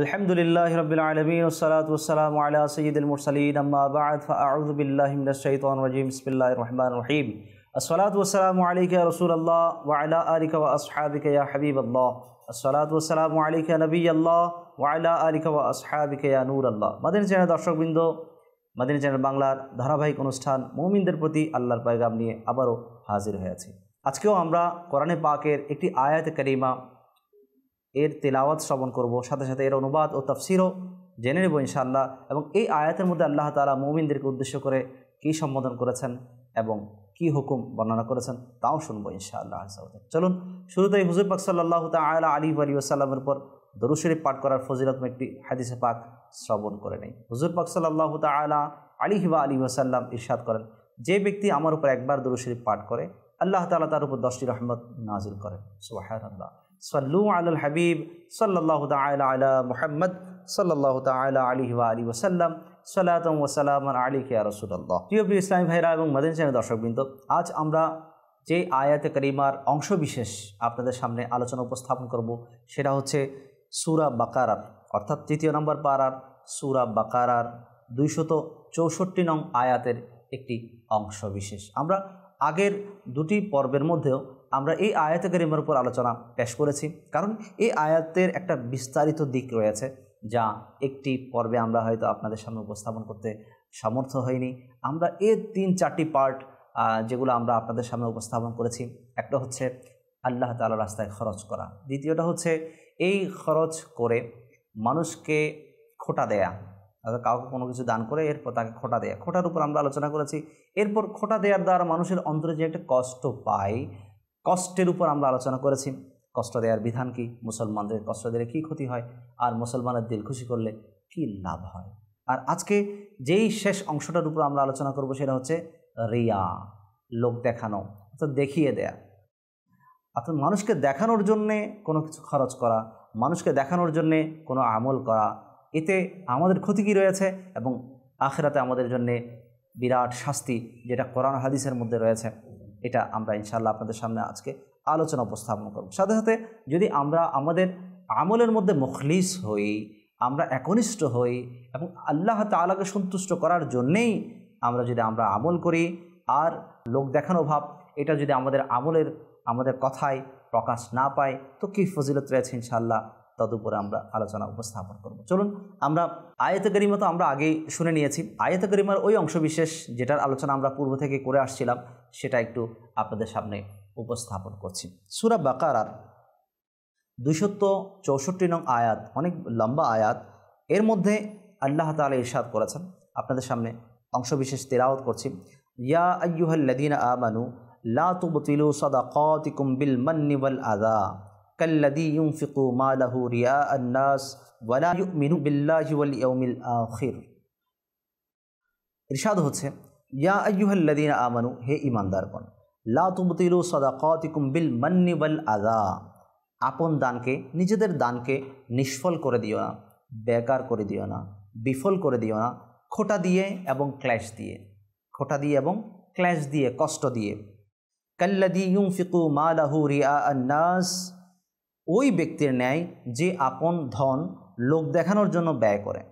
الحمد لله رب العالمين والصلاة والسلام على سيد المرسلين أما بعد فأعوذ بالله من الشيطان الرجيم بسم الله الرحمن الرحيم الصلاة والسلام عليك يا رسول الله وعلى آلك وأصحابك يا حبيب الله الصلاة والسلام عليك نبي الله وعلى آلك وأصحابك يا نور الله مدن channel দর্শকবৃন্দ মাদিনী channel বাংলার ধারাবাহিক অনুষ্ঠান মুমিনদের প্রতি আল্লাহর পয়গাম নিয়ে আবারও হাজির হয়েছে আজকেও আমরা কোরআনে পাকের একটি আয়াত করিমা এর তেলাওয়াত শ্রবণ করব সাথে সাথে এর অনুবাদ ও তাফসিরও জেনে নেব ইনশাআল্লাহ এবং এই আয়াতের মধ্যে আল্লাহ তালা মোমিনদেরকে উদ্দেশ্য করে কী সম্বোধন করেছেন এবং কি হুকুম বর্ণনা করেছেন তাও শুনবো ইনশাআল্লাহ চলুন শুরুতেই হুজুর পাক সাল্লাহ তালা আলী আলী ওসাল্লামের পর দরুশরীফ পাঠ করার ফজিলতম একটি হাদিসে পাক শ্রবণ করে নেই হুজুর পাক সাল্লাহ তালা আলী হিবা আলী ওসাল্লাম ইরশাদ করেন যে ব্যক্তি আমার উপর একবার দরুশরীফ পাঠ করে আল্লাহ তালা তার উপর দশটি রহমত নাজিল করেন সুবাহ আল্লাহ সাল্লু আলাল হাবিব সাল্লাহ তালা আলা মুহাম্মদ সাল্লাহ তালা আলহি আলী ওসাল্লাম সাল্লাম ওসালাম আলী কে রসুল্লাহ প্রিয় প্রিয় ইসলাম ভাইরা এবং মাদিন চ্যানেল দর্শকবৃন্দ আজ আমরা যে আয়াতে করিমার অংশবিশেষ আপনাদের সামনে আলোচনা উপস্থাপন করব সেটা হচ্ছে সুরা বাকারার অর্থাৎ তৃতীয় নম্বর পাড়ার সুরা বাকারার দুইশত চৌষট্টি নং আয়াতের একটি অংশবিশেষ আমরা আগের দুটি পর্বের মধ্যেও আমরা এই আয়াতে গরিমার উপর আলোচনা পেশ করেছি কারণ এই আয়াতের একটা বিস্তারিত দিক রয়েছে যা একটি পর্বে আমরা হয়তো আপনাদের সামনে উপস্থাপন করতে সামর্থ্য হয়নি আমরা এর তিন চারটি পার্ট যেগুলো আমরা আপনাদের সামনে উপস্থাপন করেছি একটা হচ্ছে আল্লাহ তালা রাস্তায় খরচ করা দ্বিতীয়টা হচ্ছে এই খরচ করে মানুষকে খোটা দেয়া অর্থাৎ কাউকে কোনো কিছু দান করে এরপর তাকে খোটা দেয়া খোটার উপর আমরা আলোচনা করেছি এরপর খোটা দেওয়ার দ্বারা মানুষের অন্তরে যে একটা কষ্ট পায় কষ্টের উপর আমরা আলোচনা করেছি কষ্ট দেওয়ার বিধান কি মুসলমানদের কষ্ট দিলে কী ক্ষতি হয় আর মুসলমানের দিল খুশি করলে কি লাভ হয় আর আজকে যেই শেষ অংশটার উপর আমরা আলোচনা করব সেটা হচ্ছে রিয়া লোক দেখানো অর্থাৎ দেখিয়ে দেয়া অর্থাৎ মানুষকে দেখানোর জন্যে কোনো কিছু খরচ করা মানুষকে দেখানোর জন্যে কোনো আমল করা এতে আমাদের ক্ষতি কী রয়েছে এবং আখেরাতে আমাদের জন্যে বিরাট শাস্তি যেটা কোরআন হাদিসের মধ্যে রয়েছে এটা আমরা ইনশাল্লাহ আপনাদের সামনে আজকে আলোচনা উপস্থাপন করব সাথে সাথে যদি আমরা আমাদের আমলের মধ্যে মখলিস হই আমরা একনিষ্ঠ হই এবং আল্লাহ তালাকে সন্তুষ্ট করার জন্যেই আমরা যদি আমরা আমল করি আর লোক দেখানো ভাব এটা যদি আমাদের আমলের আমাদের কথায় প্রকাশ না পায় তো কী ফজিলত রয়েছে ইনশাল্লাহ তদুপরে আমরা আলোচনা উপস্থাপন করব চলুন আমরা আয়াত গরিমা তো আমরা আগেই শুনে নিয়েছি আয়াত গরিমার ওই অংশবিশেষ যেটার আলোচনা আমরা পূর্ব থেকে করে আসছিলাম সেটা একটু আপনাদের সামনে উপস্থাপন করছি সুরা বাকারার দুশত চৌষট্টি নং আয়াত অনেক লম্বা আয়াত এর মধ্যে আল্লাহ তালা ইরশাদ করেছেন আপনাদের সামনে অংশবিশেষ তেরাওত করছি ইয়া আয়ুহল্লাদিন আমানু লা তুবতিলু সাদাকাতিকুম বিল মন্নি ওয়াল কাল্লাদি ইউফিকু মালাহু রিয়া আন্নাস ওয়ালা মিনু বিল্লাহি ওয়াল ইয়ৌমিল আখির ইরশাদ হচ্ছে ইয়া আয়ুহাল্লাদিন আমানু হে ইমানদারগণ লা তুবতিলু সদাকাতিকুম বিল মান্নি ওয়াল আদা আপন দানকে নিজেদের দানকে নিষ্ফল করে দিও না বেকার করে দিও না বিফল করে দিও না খোটা দিয়ে এবং ক্ল্যাশ দিয়ে খোটা দিয়ে এবং ক্ল্যাশ দিয়ে কষ্ট দিয়ে কাল্লাদি ইউফিকু মালাহু রিয়া আন্নাস ওই ব্যক্তির ন্যায় যে আপন ধন লোক দেখানোর জন্য ব্যয় করে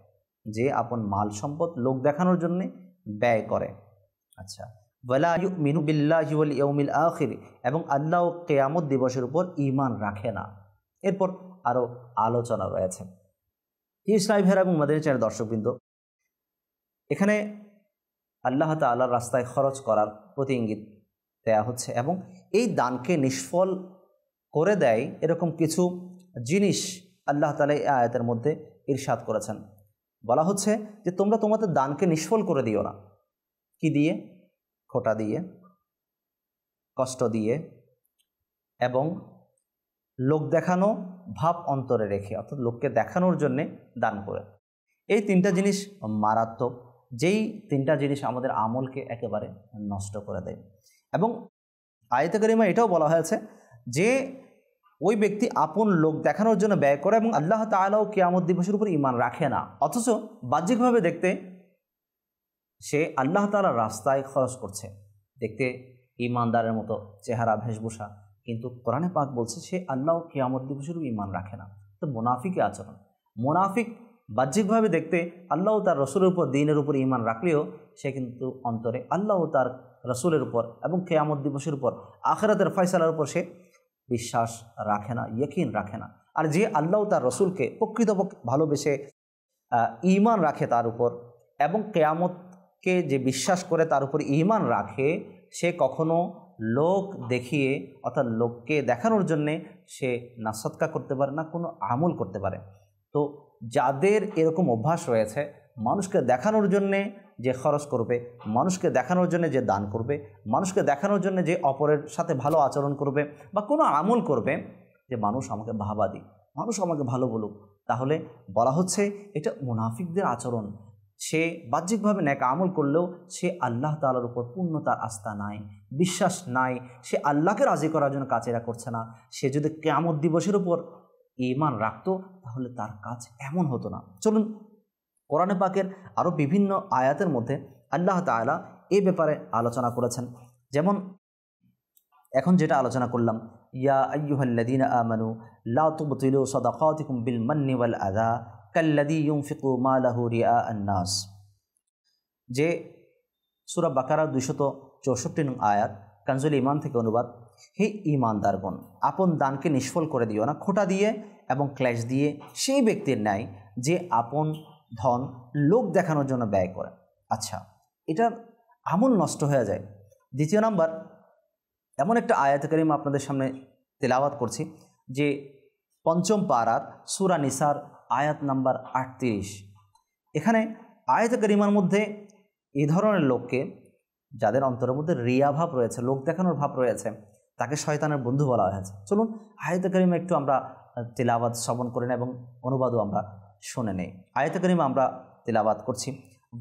যে আপন মাল সম্পদ লোক দেখানোর জন্য ব্যয় করে আচ্ছা ওয়ালা মিনু বিল্লাহিউল ইয়মিল আখির এবং আল্লাহ কেয়ামত দিবসের উপর ইমান রাখে না এরপর আরও আলোচনা রয়েছে ইসলাই ভেরা এবং মাদিনী চ্যানেল দর্শকবৃন্দ এখানে আল্লাহ তাল্লাহর রাস্তায় খরচ করার প্রতি ইঙ্গিত দেওয়া হচ্ছে এবং এই দানকে নিষ্ফল করে দেয় এরকম কিছু জিনিস আল্লাহ তালা এই আয়াতের মধ্যে ইরশাদ করেছেন বলা হচ্ছে যে তোমরা তোমাদের দানকে নিষ্ফল করে দিও না কি দিয়ে খোটা দিয়ে কষ্ট দিয়ে এবং লোক দেখানো ভাব অন্তরে রেখে অর্থাৎ লোককে দেখানোর জন্যে দান করে এই তিনটা জিনিস মারাত্মক যেই তিনটা জিনিস আমাদের আমলকে একেবারে নষ্ট করে দেয় এবং আয়তকরিমা এটাও বলা হয়েছে যে ওই ব্যক্তি আপন লোক দেখানোর জন্য ব্যয় করে এবং আল্লাহ তালাও কেয়ামত দিবসের উপর ইমান রাখে না অথচ বাহ্যিকভাবে দেখতে সে আল্লাহ তালার রাস্তায় খরচ করছে দেখতে ইমানদারের মতো চেহারা ভেশভূষা কিন্তু কোরআনে পাক বলছে সে আল্লাহ কেয়ামত দিবসের উপর ইমান রাখে না তো মোনাফিকে আচরণ মোনাফিক বাহ্যিকভাবে দেখতে আল্লাহ তার রসুলের উপর দিনের উপর ইমান রাখলেও সে কিন্তু অন্তরে আল্লাহ তার রসুলের উপর এবং কেয়ামত দিবসের উপর আখেরাতের ফয়সালার উপর সে বিশ্বাস রাখে না ইয়কিন রাখে না আর যে আল্লাহ তার রসুলকে প্রকৃতপক্ষে ভালোবেসে ইমান রাখে তার উপর এবং কেয়ামতকে যে বিশ্বাস করে তার উপর ইমান রাখে সে কখনো লোক দেখিয়ে অর্থাৎ লোককে দেখানোর জন্যে সে নাসৎকা করতে পারে না কোনো আমল করতে পারে তো যাদের এরকম অভ্যাস রয়েছে মানুষকে দেখানোর জন্যে যে খরচ করবে মানুষকে দেখানোর জন্য যে দান করবে মানুষকে দেখানোর জন্য যে অপরের সাথে ভালো আচরণ করবে বা কোনো আমল করবে যে মানুষ আমাকে ভাবা দিক মানুষ আমাকে ভালো বলুক তাহলে বলা হচ্ছে এটা মুনাফিকদের আচরণ সে বাহ্যিকভাবে ন্যাক আমল করলেও সে আল্লাহ তালার উপর পূর্ণতার আস্থা নাই বিশ্বাস নাই সে আল্লাহকে রাজি করার জন্য কাজেরা করছে না সে যদি কেয়ামত দিবসের উপর ইমান রাখত তাহলে তার কাজ এমন হতো না চলুন কোরআনে পাকের আরও বিভিন্ন আয়াতের মধ্যে আল্লাহ তালা এ ব্যাপারে আলোচনা করেছেন যেমন এখন যেটা আলোচনা করলাম ইয়া আয়ুহল্লাদিন আমানু লাতুবতিলু সদাকাতিকুম বিল মান্নি ওয়াল আদা কাল্লাদি ইউমফিকু মালাহু রিয়া নাস যে সুরা বাকারা দুশত চৌষট্টি নং আয়াত কাঞ্জুল ইমান থেকে অনুবাদ হে ইমানদারগণ আপন দানকে নিষ্ফল করে দিও না খোটা দিয়ে এবং ক্ল্যাশ দিয়ে সেই ব্যক্তির ন্যায় যে আপন ধন লোক দেখানোর জন্য ব্যয় করে আচ্ছা এটা আমল নষ্ট হয়ে যায় দ্বিতীয় নাম্বার এমন একটা আয়াতকারিম আপনাদের সামনে তেলাওয়াত করছি যে পঞ্চম পাড়ার সুরা নিসার আয়াত নাম্বার আটত্রিশ এখানে আয়াত করিমার মধ্যে এ ধরনের লোককে যাদের অন্তরের মধ্যে রিয়া ভাব রয়েছে লোক দেখানোর ভাব রয়েছে তাকে শয়তানের বন্ধু বলা হয়েছে চলুন আয়াত করিমা একটু আমরা তেলাবাদ শ্রবণ করেন এবং অনুবাদও আমরা শুনে নেই আয়তে করিমা আমরা তেলাবাদ করছি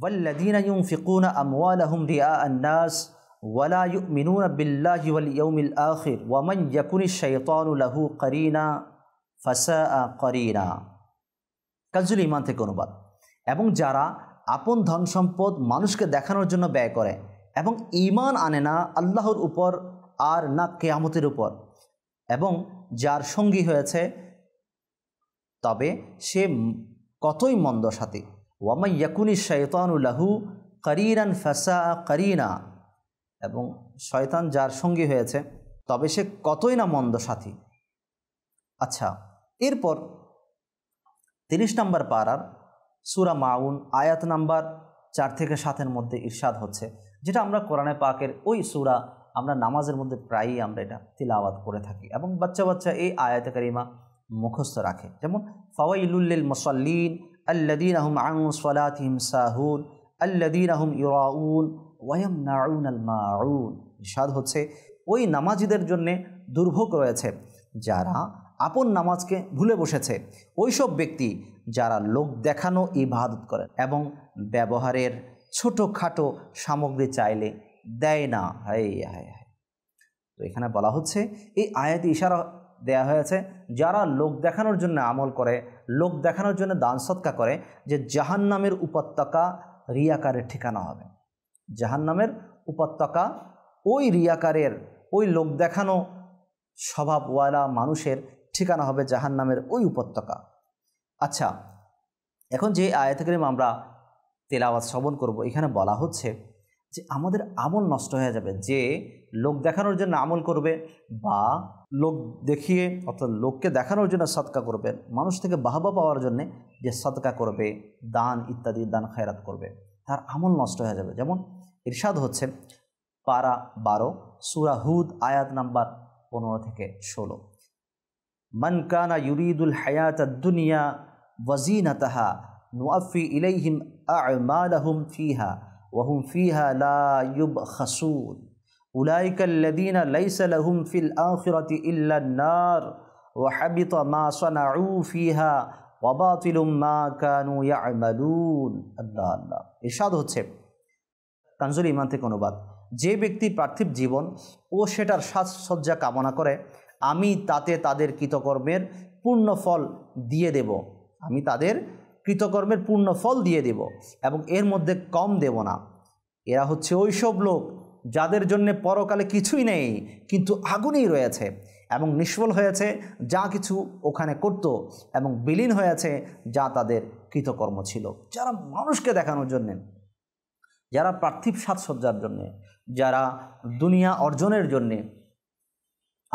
والذين ينفقون أموالهم رئاء الناس ولا يؤمنون بالله واليوم الآخر ومن يكن الشيطان له قرينا فساء قرينا কাজুল ইমান থেকে অনুবাদ এবং যারা আপন ধন সম্পদ মানুষকে দেখানোর জন্য ব্যয় করে এবং ইমান আনে না আল্লাহর উপর আর না কেয়ামতের উপর এবং যার সঙ্গী হয়েছে তবে সে কতই মন্দ সাথে ওয়ামাইয়াকুনি শৈতানুল্লাহু করিরান ফাসা করিনা এবং শয়তান যার সঙ্গী হয়েছে তবে সে কতই না মন্দ সাথী আচ্ছা এরপর তিরিশ নম্বর পাড়ার সুরা মাউন আয়াত নাম্বার চার থেকে সাতের মধ্যে ইরশাদ হচ্ছে যেটা আমরা কোরআনে পাকের ওই সুরা আমরা নামাজের মধ্যে প্রায়ই আমরা এটা তিলাওয়াত করে থাকি এবং বাচ্চা বাচ্চা এই আয়াত কারিমা মুখস্থ রাখে যেমন ফওয়াইলুল্লিল মুসল্লিন আল্লাদিন আহম আংসলাতিম সাহুল আল্লাদিন আহম ইউরাউন ওয়াইম নাউন আল মাউন ইরশাদ হচ্ছে ওই নামাজিদের জন্যে দুর্ভোগ রয়েছে যারা আপন নামাজকে ভুলে বসেছে ওইসব ব্যক্তি যারা লোক দেখানো ইবাদত করে এবং ব্যবহারের ছোটোখাটো সামগ্রী চাইলে দেয় না হাই হায় হায় তো এখানে বলা হচ্ছে এই আয়াতে ইশারা দেয়া হয়েছে যারা লোক দেখানোর জন্য আমল করে লোক দেখানোর জন্য দান সৎকা করে যে জাহান্নামের উপত্যকা রিয়াকারের ঠিকানা হবে জাহান্নামের উপত্যকা ওই রিয়াকারের ওই লোক দেখানো স্বভাবওয়ালা মানুষের ঠিকানা হবে জাহান্নামের ওই উপত্যকা আচ্ছা এখন যে করিম আমরা তেলাওয়াত শ্রবণ করব এখানে বলা হচ্ছে যে আমাদের আমল নষ্ট হয়ে যাবে যে লোক দেখানোর জন্য আমল করবে বা লোক দেখিয়ে অর্থাৎ লোককে দেখানোর জন্য সৎকা করবে মানুষ থেকে বাহবা পাওয়ার জন্যে যে সৎকা করবে দান ইত্যাদি দান খায়রাত করবে তার আমল নষ্ট হয়ে যাবে যেমন ইরশাদ হচ্ছে পারা বারো সুরাহুদ আয়াত নাম্বার পনেরো থেকে ষোলো মনকানা ইউরিদুল হায়াত দুনিয়া ওয়াজিন তাহা নুয়াফি ইলাইহিম আহম ফিহা ওয়াহুম ফিহা লা ইউব খাসুদ উলাইকাল্লাযীনা লাইসা লাহুম ফিল আখিরাতি ইল্লা নার ওয়া হাবিতা মা সানাউ ফিহা ওয়া বাতিলুম মা কানূ ইয়ামালুন আল্লাহ আল্লাহ ইরশাদ হচ্ছে কানজুল ঈমান থেকে অনুবাদ যে ব্যক্তি পার্থিব জীবন ও সেটার সাজসজ্জা কামনা করে আমি তাতে তাদের কৃতকর্মের পূর্ণ ফল দিয়ে দেব আমি তাদের কৃতকর্মের পূর্ণ ফল দিয়ে দেব এবং এর মধ্যে কম দেব না এরা হচ্ছে ওইসব লোক যাদের জন্যে পরকালে কিছুই নেই কিন্তু আগুনই রয়েছে এবং নিষ্ফল হয়েছে যা কিছু ওখানে করত এবং বিলীন হয়েছে যা তাদের কৃতকর্ম ছিল যারা মানুষকে দেখানোর জন্যে যারা পার্থিব সাজসজ্জার জন্যে যারা দুনিয়া অর্জনের জন্যে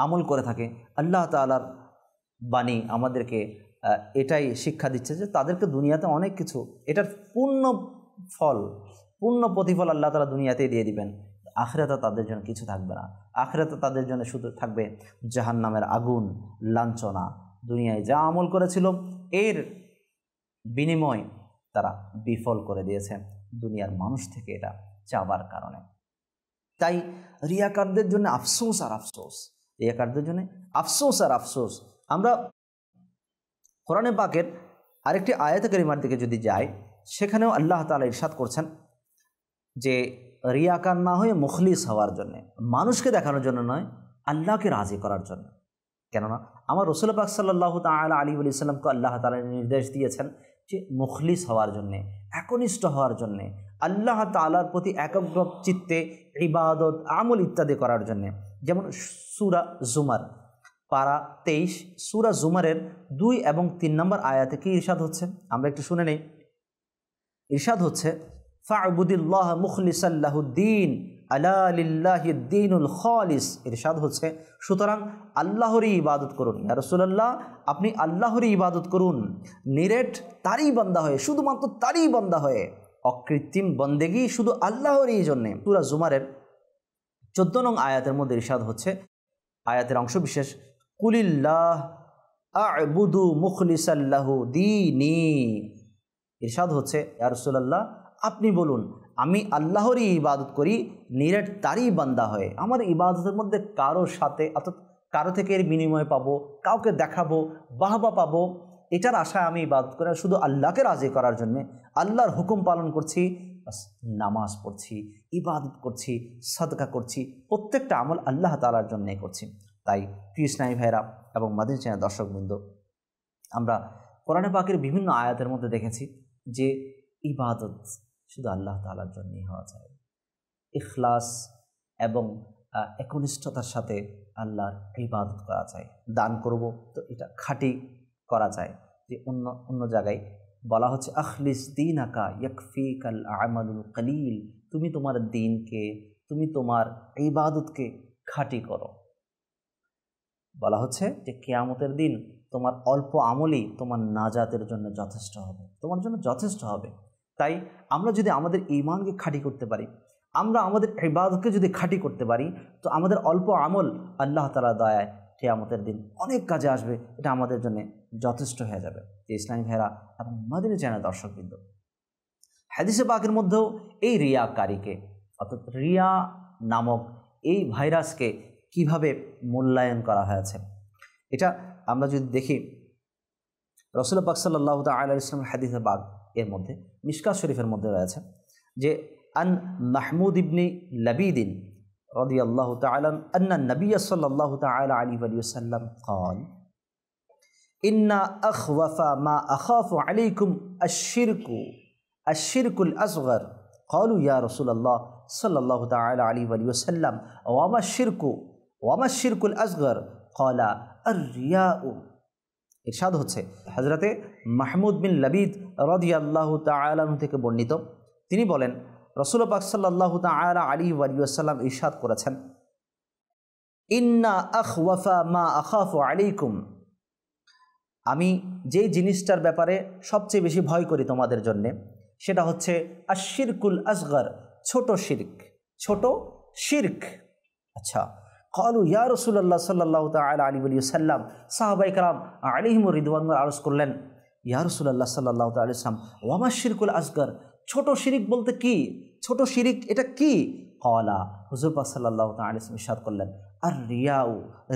আমল করে থাকে আল্লাহ তালার বাণী আমাদেরকে এটাই শিক্ষা দিচ্ছে যে তাদেরকে দুনিয়াতে অনেক কিছু এটার পূর্ণ ফল পূর্ণ প্রতিফল আল্লাহ তালা দুনিয়াতেই দিয়ে দিবেন আখরাতে তাদের জন্য কিছু থাকবে না আখরাতে তাদের জন্য শুধু থাকবে জাহান নামের আগুন লাঞ্ছনা দুনিয়ায় যা আমল করেছিল এর বিনিময় তারা বিফল করে দিয়েছে দুনিয়ার মানুষ থেকে এটা চাবার কারণে তাই রিয়াকারদের জন্য আফসোস আর আফসোস রিয়াকারদের জন্য আফসোস আর আফসোস আমরা কোরআনে পাকের আরেকটি আয়াত করিমার দিকে যদি যাই সেখানেও আল্লাহ তালা ইরশাদ করছেন যে রিয়াকার না হয়ে মুখলিস হওয়ার জন্য মানুষকে দেখানোর জন্য নয় আল্লাহকে রাজি করার জন্য কেননা আমার রসুল পাক সাল্লাহ তাল আলী আলি সাল্লামকে আল্লাহ তালা নির্দেশ দিয়েছেন যে মুখলিস হওয়ার জন্যে একনিষ্ঠ হওয়ার জন্যে আল্লাহ তালার প্রতি একগ্র চিত্তে ইবাদত আমল ইত্যাদি করার জন্যে যেমন সুরা জুমার পারা তেইশ সুরা জুমারের দুই এবং তিন নম্বর আয়াতে কি ইরশাদ হচ্ছে আমরা একটু শুনে নেই ইরশাদ হচ্ছে ফাবুদুল্লাহ মুখলিসাল্লাহুদ্দিন আলাহিদ্দিনুল খলিস ইরশাদ হচ্ছে সুতরাং আল্লাহরই ইবাদত করুন ইয়া রসুলাল্লাহ আপনি আল্লাহরই ইবাদত করুন নিরেট তারই বন্দা হয়ে শুধুমাত্র তারই বন্দা হয়ে অকৃত্রিম বন্দেগি শুধু আল্লাহরই জন্যে পুরা জুমারের চোদ্দ নং আয়াতের মধ্যে ইরশাদ হচ্ছে আয়াতের অংশ বিশেষ কুলিল্লাহ আবুদু মুখলিসাল্লাহু দিনী ইরশাদ হচ্ছে ইয়ারসুল্লাহ আপনি বলুন আমি আল্লাহরই ইবাদত করি নিরেট তারই বান্দা হয়ে আমার ইবাদতের মধ্যে কারোর সাথে অর্থাৎ কারো থেকে এর বিনিময় পাবো কাউকে দেখাবো বাহবা পাবো এটার আশায় আমি ইবাদত করি শুধু আল্লাহকে রাজি করার জন্যে আল্লাহর হুকুম পালন করছি নামাজ পড়ছি ইবাদত করছি সদকা করছি প্রত্যেকটা আমল আল্লাহ তালার জন্যে করছি তাই কৃষ্ণাই ভাইরা এবং মাদিন চেনা দর্শকবৃন্দ আমরা কোরআনে পাকের বিভিন্ন আয়াতের মধ্যে দেখেছি যে ইবাদত শুধু আল্লাহ তালার জন্যই হওয়া চাই ইখলাস এবং একনিষ্ঠতার সাথে আল্লাহর ইবাদত করা চাই দান করব তো এটা খাঁটি করা যায় যে অন্য অন্য জায়গায় বলা হচ্ছে আখলিস দিন আকা ইয়কফি কাল আমালুল কালিল তুমি তোমার দিনকে তুমি তোমার ইবাদতকে খাঁটি করো বলা হচ্ছে যে কেয়ামতের দিন তোমার অল্প আমলই তোমার নাজাতের জন্য যথেষ্ট হবে তোমার জন্য যথেষ্ট হবে তাই আমরা যদি আমাদের ইমানকে খাঁটি করতে পারি আমরা আমাদের ইবাদকে যদি খাঁটি করতে পারি তো আমাদের অল্প আমল আল্লাহ তালা দয়ায় কেয়ামতের দিন অনেক কাজে আসবে এটা আমাদের জন্য যথেষ্ট হয়ে যাবে যে ইসলামী ভাইরা এবং মাদিনী দর্শক বিন্দু হাদিসে পাকের মধ্যেও এই রিয়াকারীকে অর্থাৎ রিয়া নামক এই ভাইরাসকে কিভাবে মূল্যায়ন করা হয়েছে এটা আমরা যদি দেখি রসুল পাক সাল্লাহ ইসলাম হাদিসে বাঘ এর মধ্যে মিসকাত শরীফের মধ্যে রয়েছে যে আন মাহমুদ ইবনি লাবিদিন رضي الله تعالى أن النبي صلى الله تعالى عليه وسلم قال إن أخوف ما أخاف عليكم الشرك الشرك الأصغر قالوا يا رسول الله صلى الله تعالى عليه وسلم وما الشرك وما الشرك الأصغر قال الرياء ইরশাদ হচ্ছে হজরতে মাহমুদ বিন লবিদ রদি আল্লাহ তালন থেকে বর্ণিত তিনি বলেন রসুল পাক সাল্লাহ তালা আলী ওয়ালিউসাল্লাম ইরশাদ করেছেন ইন্না আখ ওয়াফা মা আখাফ আলাইকুম আমি যেই জিনিসটার ব্যাপারে সবচেয়ে বেশি ভয় করি তোমাদের জন্যে সেটা হচ্ছে আশিরকুল আসগর ছোট শির্ক ছোট শির্ক আচ্ছা কলু ইয়া রসুল্লাহ সাল্লাহ তাল আলী আলী সাল্লাম কালাম আলিহিম রিদওয়ান আলোস করলেন ইয়া রসুল্লাহ সাল্লাহ তাল ইসলাম ওয়ামা শিরকুল আসগর ছোট শিরিক বলতে কি ছোট শিরিক এটা কি কলা হুজুরপা সাল্লাহ তাল ইসলাম ইসাদ করলেন আর রিয়াউ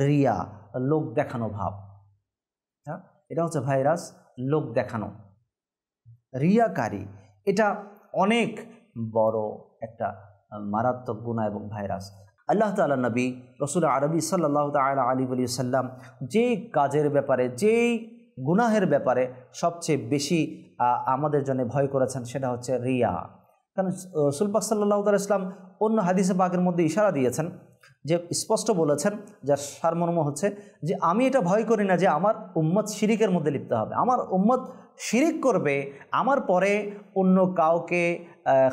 রিয়া লোক দেখানো ভাব হ্যাঁ এটা হচ্ছে ভাইরাস লোক দেখানো রিয়াকারী এটা অনেক বড় একটা মারাত্মক গুণা এবং ভাইরাস আল্লাহ তালা নবী রসুল আরবি সাল্লাহ তালা আলী বলি সাল্লাম যেই কাজের ব্যাপারে যেই গুনাহের ব্যাপারে সবচেয়ে বেশি আমাদের জন্য ভয় করেছেন সেটা হচ্ছে রিয়া কারণ সুলপাক সাল্লাহ তাল ইসলাম অন্য হাদিসে বাঘের মধ্যে ইশারা দিয়েছেন যে স্পষ্ট বলেছেন যার সারমর্ম হচ্ছে যে আমি এটা ভয় করি না যে আমার উম্মত শিরিকের মধ্যে লিপ্ত হবে আমার উম্মত শিরিক করবে আমার পরে অন্য কাউকে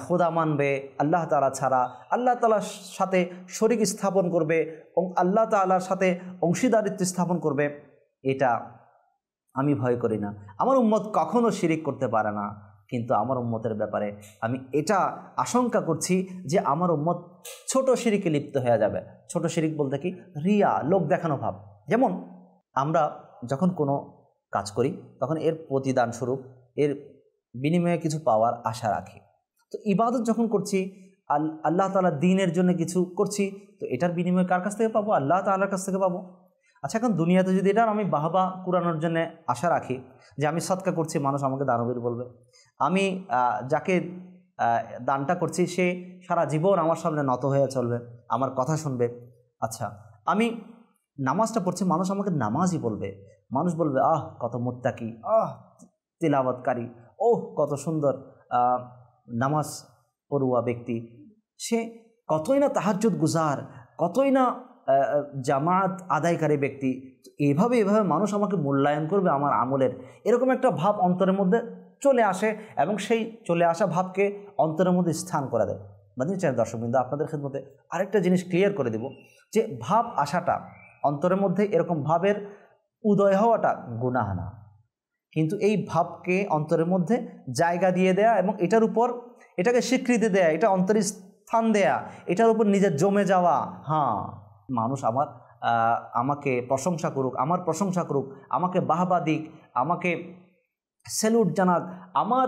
খোদা মানবে আল্লাহ তালা ছাড়া আল্লাহ তালার সাথে শরিক স্থাপন করবে আল্লাহ তালার সাথে অংশীদারিত্ব স্থাপন করবে এটা আমি ভয় করি না আমার উম্মত কখনও শিরিক করতে পারে না কিন্তু আমার উম্মতের ব্যাপারে আমি এটা আশঙ্কা করছি যে আমার উম্মত ছোট শিরিকে লিপ্ত হয়ে যাবে ছোট শিরিক বলতে কি রিয়া লোক দেখানো ভাব যেমন আমরা যখন কোনো কাজ করি তখন এর প্রতিদান স্বরূপ এর বিনিময়ে কিছু পাওয়ার আশা রাখি তো ইবাদত যখন করছি আল্লাহ তালা দিনের জন্য কিছু করছি তো এটার বিনিময়ে কার কাছ থেকে পাবো আল্লাহ তালার কাছ থেকে পাবো আচ্ছা এখন দুনিয়াতে যদি এটার আমি বাহবা কুরানোর জন্য আশা রাখি যে আমি সৎকা করছি মানুষ আমাকে দানবীর বলবে আমি যাকে দানটা করছি সে সারা জীবন আমার সামনে নত হয়ে চলবে আমার কথা শুনবে আচ্ছা আমি নামাজটা পড়ছি মানুষ আমাকে নামাজই বলবে মানুষ বলবে আহ কত মোত্তাকি আহ তিলাবতকারী ওহ কত সুন্দর নামাজ পড়ুয়া ব্যক্তি সে কতই না তাহাজুদ গুজার কতই না জামাত আদায়কারী ব্যক্তি এভাবে এভাবে মানুষ আমাকে মূল্যায়ন করবে আমার আমলের এরকম একটা ভাব অন্তরের মধ্যে চলে আসে এবং সেই চলে আসা ভাবকে অন্তরের মধ্যে স্থান করে দেয় বাদিন চাই দর্শকবৃন্দ আপনাদের মধ্যে আরেকটা জিনিস ক্লিয়ার করে দেব যে ভাব আসাটা অন্তরের মধ্যে এরকম ভাবের উদয় হওয়াটা গুণাহানা কিন্তু এই ভাবকে অন্তরের মধ্যে জায়গা দিয়ে দেয়া এবং এটার উপর এটাকে স্বীকৃতি দেয়া এটা অন্তর স্থান দেয়া এটার উপর নিজের জমে যাওয়া হ্যাঁ মানুষ আমার আমাকে প্রশংসা করুক আমার প্রশংসা করুক আমাকে বাহবা দিক আমাকে স্যালুট জানাক আমার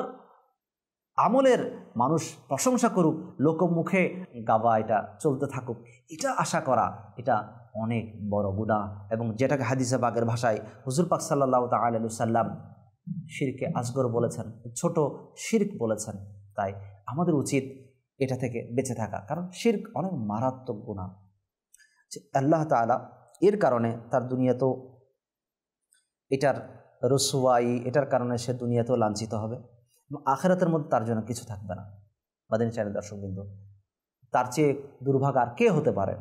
আমলের মানুষ প্রশংসা করুক লোকমুখে গাবা এটা চলতে থাকুক এটা আশা করা এটা অনেক বড় গুণা এবং যেটাকে হাদিসে বাগের ভাষায় হুজুর পাক সাল্লাহ তালু সাল্লাম শিরকে আসগর বলেছেন ছোট শির্ক বলেছেন তাই আমাদের উচিত এটা থেকে বেঁচে থাকা কারণ শির্ক অনেক মারাত্মক গুণা আল্লাহ তালা এর কারণে তার দুনিয়া তো এটার রসুয়াই এটার কারণে সে দুনিয়াতেও লাঞ্ছিত হবে এবং আখেরাতের মধ্যে তার জন্য কিছু থাকবে না বাদিন চ্যানেল দর্শকবৃন্দ তার চেয়ে দুর্ভাগ আর কে হতে পারে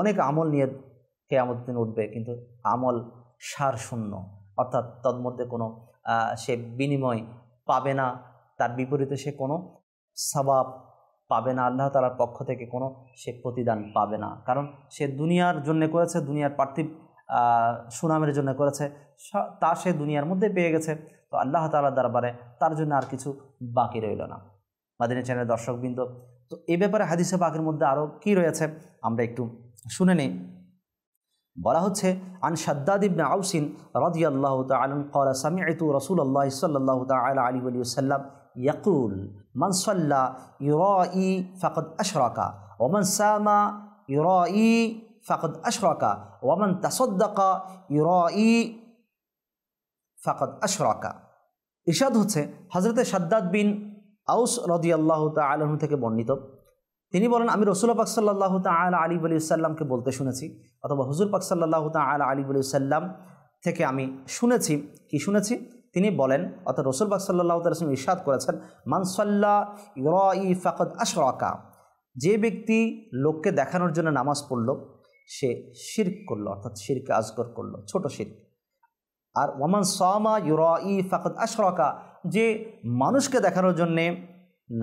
অনেক আমল নিয়ে কেয়ামত দিন উঠবে কিন্তু আমল সার শূন্য অর্থাৎ মধ্যে কোনো সে বিনিময় পাবে না তার বিপরীতে সে কোনো স্বভাব পাবে না আল্লাহ তালার পক্ষ থেকে কোনো সে প্রতিদান পাবে না কারণ সে দুনিয়ার জন্য করেছে দুনিয়ার পার্থিব সুনামের জন্য করেছে তা সে দুনিয়ার মধ্যে পেয়ে গেছে তো আল্লাহ তালার দরবারে তার জন্য আর কিছু বাকি রইল না মাদিনী চ্যানেলের দর্শকবৃন্দ তো এ ব্যাপারে হাদিসে বাকির মধ্যে আরও কি রয়েছে আমরা একটু শুনে নে বলা হচ্ছে আন সাদ্দাদ ইবনে আউসিন রদি আল্লাহ তালন কলা সামিআতু রসুল আল্লাহ সাল্লাহ তাল আলী আলী সাল্লাম ইয়াকুল মনসল্লা ই ফকদ আশরাকা ওমন সামা ই ফকদ আশরাকা ওমন তাসদ্দাকা ই ফকদ আশরাকা ইরশাদ হচ্ছে হজরতে সাদ্দাদ বিন আউস রদি আল্লাহ তালন থেকে বর্ণিত তিনি বলেন আমি রসুল পাক সাল্লাহ তালা আলী বলি সাল্লামকে বলতে শুনেছি অথবা হুজুর পাক সাল্লাহ তালা আলী বলি সাল্লাম থেকে আমি শুনেছি কি শুনেছি তিনি বলেন অর্থাৎ রসুল পাক সাল্লাহ তালাম ইসাদ করেছেন মানসাল্লা ইরাই ফাকদ আশরাকা যে ব্যক্তি লোককে দেখানোর জন্য নামাজ পড়ল সে শির্ক করলো অর্থাৎ শিরকে আজগর করলো ছোট শির আর ওয়ামান সামা ই ফাকদ আশরাকা যে মানুষকে দেখানোর জন্যে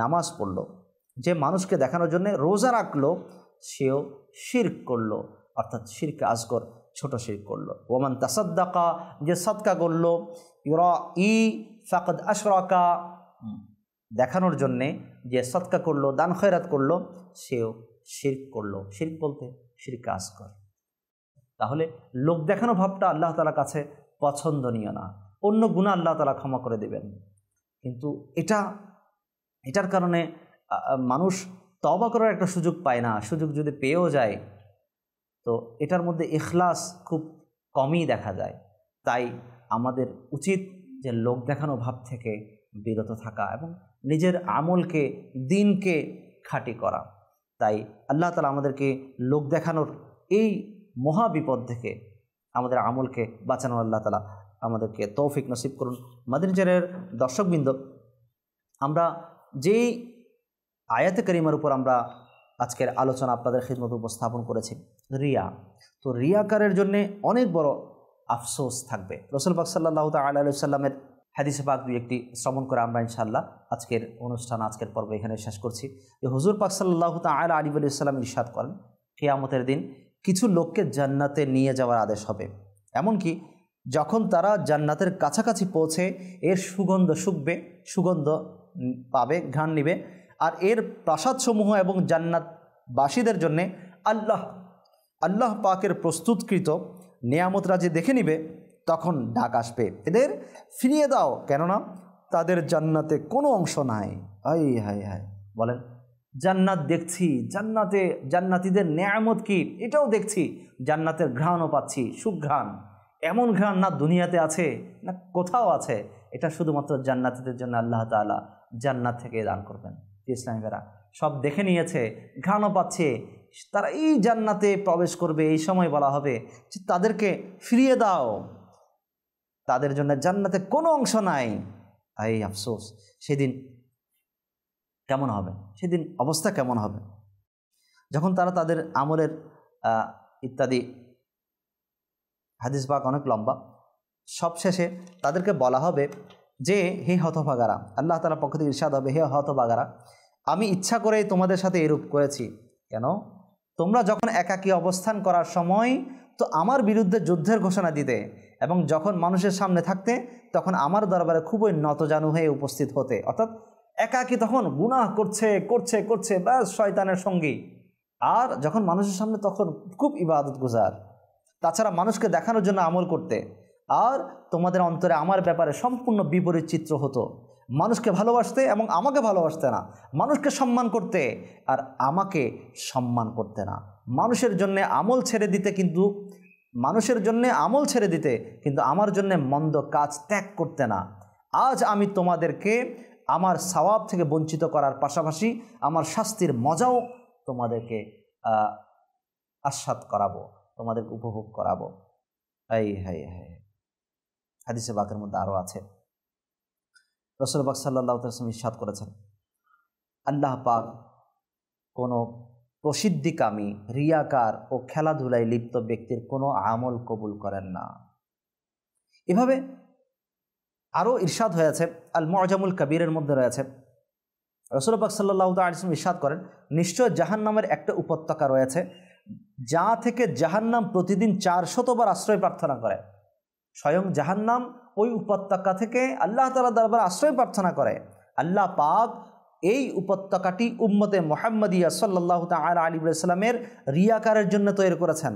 নামাজ পড়লো যে মানুষকে দেখানোর জন্য রোজা রাখলো সেও শির্ক করলো অর্থাৎ শির্ক আজগর ছোট শির্ক করলো ওমান তাসাদ্দাকা যে সৎকা করলো ই ফাকদ আশরাকা দেখানোর জন্যে যে সৎকা করলো দান খয়রাত করলো সেও শির্ক করলো শির্ক বলতে শির্ক আজগর তাহলে লোক দেখানো ভাবটা আল্লাহ তালার কাছে পছন্দনীয় না অন্য গুণা আল্লাহ তালা ক্ষমা করে দেবেন কিন্তু এটা এটার কারণে মানুষ তবা করার একটা সুযোগ পায় না সুযোগ যদি পেয়েও যায় তো এটার মধ্যে এখলাস খুব কমই দেখা যায় তাই আমাদের উচিত যে লোক দেখানো ভাব থেকে বিরত থাকা এবং নিজের আমলকে দিনকে খাঁটি করা তাই আল্লাহ তালা আমাদেরকে লোক দেখানোর এই মহা বিপদ থেকে আমাদের আমলকে বাঁচানোর আল্লাহ তালা আমাদেরকে তৌফিক নসিব করুন মাদিনচারের দর্শকবৃন্দ আমরা যেই আয়াতে করিমার উপর আমরা আজকের আলোচনা আপনাদের খিদমত উপস্থাপন করেছি রিয়া তো রিয়াকারের জন্যে অনেক বড় আফসোস থাকবে রসুল পাক সাল্লাহ সাল্লামের হাদিসে পাক দুই একটি শ্রমণ করে আমরা ইনশাল্লাহ আজকের অনুষ্ঠান আজকের পর্ব এখানে শেষ করছি যে হুজুর পাক সাল্লাহ তালা আলী সাল্লাম ইরশাদ করেন কেয়ামতের দিন কিছু লোককে জান্নাতে নিয়ে যাওয়ার আদেশ হবে এমনকি যখন তারা জান্নাতের কাছাকাছি পৌঁছে এর সুগন্ধ শুকবে সুগন্ধ পাবে ঘ্রাণ নিবে আর এর প্রাসাদসমূহ এবং জান্নাতবাসীদের জন্যে আল্লাহ আল্লাহ পাকের প্রস্তুতকৃত নিয়ামতরা যে দেখে নিবে তখন ডাক আসবে এদের ফিরিয়ে দাও কেননা তাদের জান্নাতে কোনো অংশ নাই হাই হাই হাই বলেন জান্নাত দেখছি জান্নাতে জান্নাতিদের নেয়ামত কি এটাও দেখছি জান্নাতের ঘ্রাণও পাচ্ছি সুঘ্রাণ এমন ঘ্রাণ না দুনিয়াতে আছে না কোথাও আছে এটা শুধুমাত্র জান্নাতিদের জন্য আল্লাহ তালা জান্নাত থেকে দান করবেন ইসলামীরা সব দেখে নিয়েছে ঘ্রাণও পাচ্ছে তারা এই জান্নাতে প্রবেশ করবে এই সময় বলা হবে যে তাদেরকে ফিরিয়ে দাও তাদের জন্য জান্নাতে কোনো অংশ নাই এই আফসোস সেদিন কেমন হবে সেদিন অবস্থা কেমন হবে যখন তারা তাদের আমলের ইত্যাদি হাদিস বাগ অনেক লম্বা সবশেষে তাদেরকে বলা হবে যে হে হতভাগারা আল্লাহ তালার পক্ষ থেকে ইরশাদ হবে হে হতভাগারা আমি ইচ্ছা করে তোমাদের সাথে এরূপ করেছি কেন তোমরা যখন একাকী অবস্থান করার সময় তো আমার বিরুদ্ধে যুদ্ধের ঘোষণা দিতে এবং যখন মানুষের সামনে থাকতে তখন আমার দরবারে খুবই নতজানু হয়ে উপস্থিত হতে অর্থাৎ একাকী তখন গুনাহ করছে করছে করছে ব্যাস শয়তানের সঙ্গী আর যখন মানুষের সামনে তখন খুব ইবাদত গুজার তাছাড়া মানুষকে দেখানোর জন্য আমল করতে আর তোমাদের অন্তরে আমার ব্যাপারে সম্পূর্ণ বিপরীত চিত্র হতো মানুষকে ভালোবাসতে এবং আমাকে ভালোবাসতে না মানুষকে সম্মান করতে আর আমাকে সম্মান করতে না মানুষের জন্য আমল ছেড়ে দিতে কিন্তু মানুষের জন্য আমল ছেড়ে দিতে কিন্তু আমার জন্য মন্দ কাজ ত্যাগ করতে না আজ আমি তোমাদেরকে আমার স্বভাব থেকে বঞ্চিত করার পাশাপাশি আমার শাস্তির মজাও তোমাদেরকে আস্বাদ করাবো তোমাদেরকে উপভোগ করাবো এই হাই হাই হাদিসে বাকের মধ্যে আরও আছে রসুলবাক সাল্লাহ তালসম ইস্বাদ করেছেন আল্লাহ পাক কোনো প্রসিদ্ধিকামী রিয়াকার ও খেলাধুলায় লিপ্ত ব্যক্তির কোনো আমল কবুল করেন না এভাবে আরও ইরশাদ হয়েছে আল মজামুল কবিরের মধ্যে রয়েছে রসুলপাক সাল্লাহ আলিসম ইরশাদ করেন নিশ্চয় জাহান নামের একটা উপত্যকা রয়েছে যা থেকে জাহান্নাম প্রতিদিন চারশতবার আশ্রয় প্রার্থনা করে স্বয়ং জাহান্নাম ওই উপত্যকা থেকে আল্লাহ তালা দরবার আশ্রয় প্রার্থনা করে আল্লাহ পাক এই উপত্যকাটি উম্মতে মোহাম্মদিয়া সাল্লাহ তাল আলী সাল্লামের রিয়াকারের জন্য তৈরি করেছেন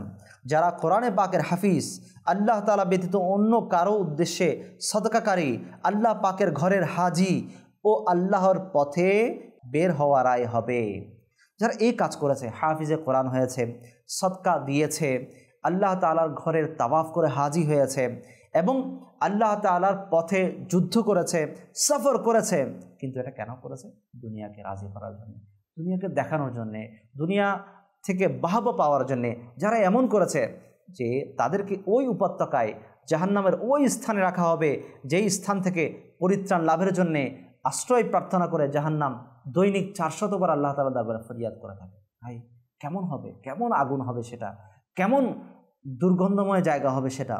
যারা কোরআনে পাকের হাফিজ আল্লাহ তালা ব্যতীত অন্য কারো উদ্দেশ্যে সদকাকারী আল্লাহ পাকের ঘরের হাজি ও আল্লাহর পথে বের হওয়া রায় হবে যারা এই কাজ করেছে হাফিজে কোরআন হয়েছে সদকা দিয়েছে আল্লাহ তালার ঘরের তাওয়াফ করে হাজি হয়েছে এবং আল্লাহ তালার পথে যুদ্ধ করেছে সফর করেছে কিন্তু এটা কেন করেছে দুনিয়াকে রাজি করার জন্য দুনিয়াকে দেখানোর জন্যে দুনিয়া থেকে বাহবা পাওয়ার জন্যে যারা এমন করেছে যে তাদেরকে ওই উপত্যকায় জাহান্নামের ওই স্থানে রাখা হবে যেই স্থান থেকে পরিত্রাণ লাভের জন্যে আশ্রয় প্রার্থনা করে জাহান্নাম দৈনিক চারশতবার আল্লাহ তালা দাবার ফরিয়াদ করে থাকে ভাই কেমন হবে কেমন আগুন হবে সেটা কেমন দুর্গন্ধময় জায়গা হবে সেটা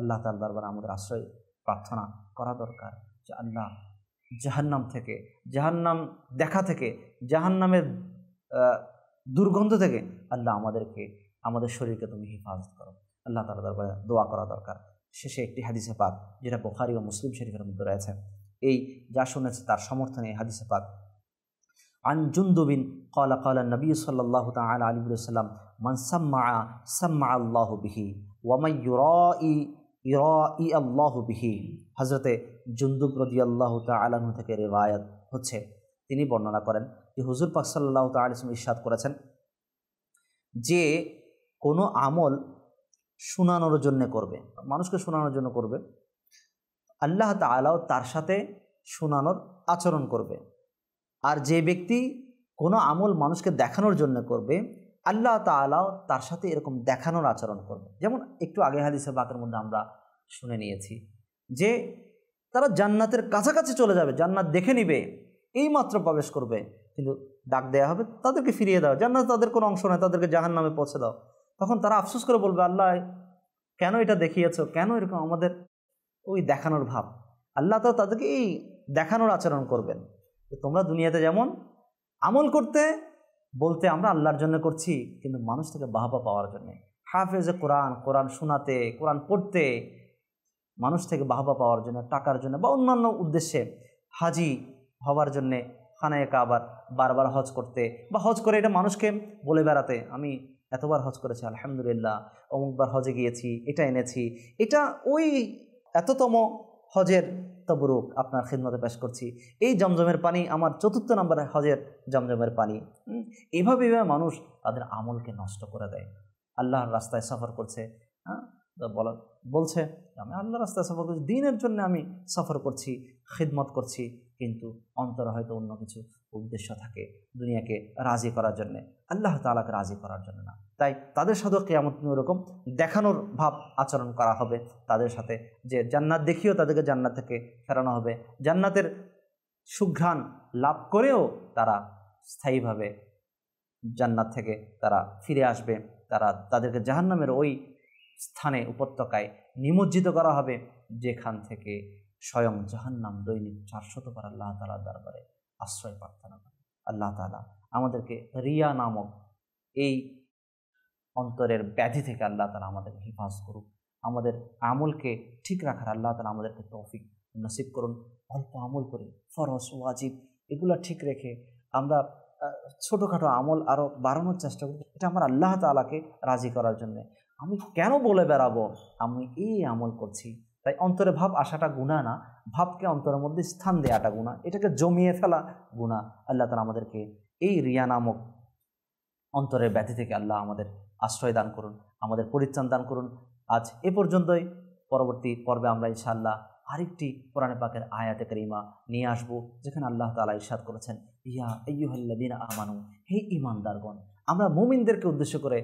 আল্লাহ তাল দরবার আমাদের আশ্রয় প্রার্থনা করা দরকার যে আল্লাহ জাহান্নাম থেকে জাহান্নাম দেখা থেকে জাহান্নামের দুর্গন্ধ থেকে আল্লাহ আমাদেরকে আমাদের শরীরকে তুমি হেফাজত করো আল্লাহ তালা দরবারে দোয়া করা দরকার শেষে একটি হাদিসে পাক যেটা বোখারি ও মুসলিম শরীফের মধ্যে রয়েছে এই যা শুনেছে তার সমর্থনে এই হাদিসে পাক আন জুন্দুবিন কলা কলা নবী সাল্লাহ তাল আলিবুসাল্লাম মান সাম্মা সাম্মা আল্লাহ বিহি ওয়ামাই ই ই আল্লাহ বিহি হজরতে জুন্দুব রদি আল্লাহ তালাহ থেকে রেওয়ায়ত হচ্ছে তিনি বর্ণনা করেন যে হুজুর পাক সাল্লাহ তালিসম ইস্বাদ করেছেন যে কোনো আমল শোনানোর জন্য করবে মানুষকে শোনানোর জন্য করবে আল্লাহ তালাও তার সাথে শোনানোর আচরণ করবে আর যে ব্যক্তি কোনো আমল মানুষকে দেখানোর জন্য করবে আল্লাহ তালাও তার সাথে এরকম দেখানোর আচরণ করবে যেমন একটু আগে হাদিসে বাকের মধ্যে আমরা শুনে নিয়েছি যে তারা জান্নাতের কাছাকাছি চলে যাবে জান্নাত দেখে নিবে এই মাত্র প্রবেশ করবে কিন্তু ডাক দেয়া হবে তাদেরকে ফিরিয়ে দাও জান্নাত তাদের কোনো অংশ নয় তাদেরকে জাহান নামে পৌঁছে দাও তখন তারা আফসোস করে বলবে আল্লাহ কেন এটা দেখিয়েছ কেন এরকম আমাদের ওই দেখানোর ভাব আল্লাহ তাও তাদেরকে এই দেখানোর আচরণ করবেন তোমরা দুনিয়াতে যেমন আমল করতে বলতে আমরা আল্লাহর জন্য করছি কিন্তু মানুষ থেকে বাহবা পাওয়ার জন্যে হাফেজে কোরআন কোরআন শোনাতে কোরআন পড়তে মানুষ থেকে বাহবা পাওয়ার জন্য টাকার জন্য বা অন্যান্য উদ্দেশ্যে হাজি হওয়ার জন্যে খানায় কাবার বারবার হজ করতে বা হজ করে এটা মানুষকে বলে বেড়াতে আমি এতবার হজ করেছি আলহামদুলিল্লাহ অমুকবার হজে গিয়েছি এটা এনেছি এটা ওই এততম হজের তবরুক আপনার খিদমতে পেশ করছি এই জমজমের পানি আমার চতুর্থ নম্বরে হজের জমজমের পানি এভাবে এভাবে মানুষ তাদের আমলকে নষ্ট করে দেয় আল্লাহর রাস্তায় সফর করছে হ্যাঁ বল বলছে আমি আল্লাহ রাস্তায় সফর করছি দিনের জন্য আমি সফর করছি খিদমত করছি কিন্তু অন্তরে হয়তো অন্য কিছু উদ্দেশ্য থাকে দুনিয়াকে রাজি করার জন্যে আল্লাহ তালাকে রাজি করার জন্য না তাই তাদের সাথেও কেয়ামত ওরকম দেখানোর ভাব আচরণ করা হবে তাদের সাথে যে জান্নাত দেখিয়েও তাদেরকে জান্নাত থেকে ফেরানো হবে জান্নাতের সুঘ্রাণ লাভ করেও তারা স্থায়ীভাবে জান্নাত থেকে তারা ফিরে আসবে তারা তাদেরকে জাহান্নামের ওই স্থানে উপত্যকায় নিমজ্জিত করা হবে যেখান থেকে স্বয়ং জাহান্নাম দৈনিক চারশত পর আল্লাহ তালা দরবারে আশ্রয় প্রার্থনা করে আল্লাহ তালা আমাদেরকে রিয়া নামক এই অন্তরের ব্যাধি থেকে আল্লাহ তালা আমাদের হিফাজ করুক আমাদের আমলকে ঠিক রাখার আল্লাহ তালা আমাদেরকে তফিক নসিব করুন অল্প আমল করে ফরস ওয়াজিব এগুলো ঠিক রেখে আমরা ছোটোখাটো আমল আরও বাড়ানোর চেষ্টা করি এটা আমার আল্লাহ তালাকে রাজি করার জন্যে আমি কেন বলে বেড়াবো আমি এই আমল করছি তাই অন্তরে ভাব আসাটা গুণা না ভাবকে অন্তরের মধ্যে স্থান দেওয়াটা গুণা এটাকে জমিয়ে ফেলা গুণা আল্লাহ তালা আমাদেরকে এই রিয়া নামক অন্তরের ব্যাধি থেকে আল্লাহ আমাদের আশ্রয় দান করুন আমাদের পরিত্রাণ দান করুন আজ এ পর্যন্তই পরবর্তী পর্বে আমরা ইনশাআল্লাহ আরেকটি কোরআনে পাকের আয়াতে করিমা নিয়ে আসবো যেখানে আল্লাহ তালা ইশাদ করেছেন ইয়া ইয়ুহল্লাদিন আমানু হে ইমানদারগণ আমরা মুমিনদেরকে উদ্দেশ্য করে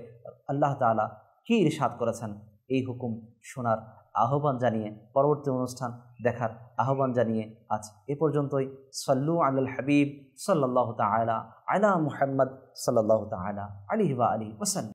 আল্লাহ তালা কি ইরশাদ করেছেন এই হুকুম শোনার আহ্বান জানিয়ে পরবর্তী অনুষ্ঠান দেখার আহ্বান জানিয়ে আজ এ পর্যন্তই সল্লু আলুল হাবিব সাল্লাহ তালা আলা মুহাম্মদ সাল্লাহ তালা আলিহা আলী ওসাল্লাম